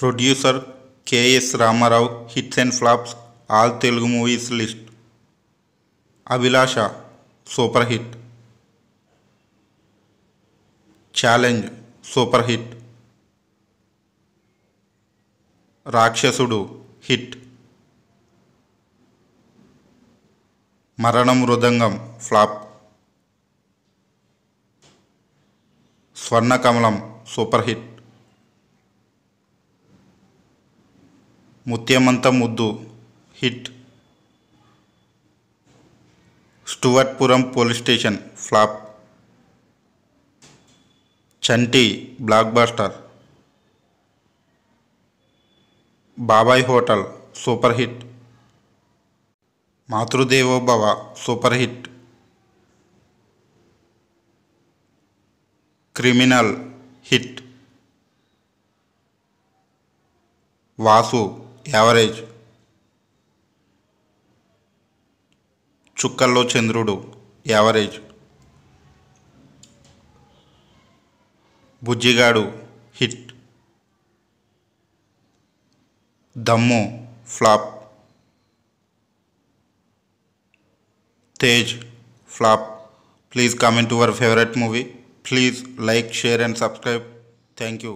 producer K S Rama Rao hits and flops all Telugu movies list Abhilasha super hit challenge super hit Rakshasudu hit Marana Mrudangam flop Swarnakamalam super hit Muthyamantha Muddu hit Stuartpuram police station flop Chanti blockbuster Babai hotel super hit Matru Devo Bhava super hit criminal hit Vasu average Chukkallo Chandrudu average Bujjigadu hit Dammu flop Tej flop please comment your favourite movie please like share and subscribe thank you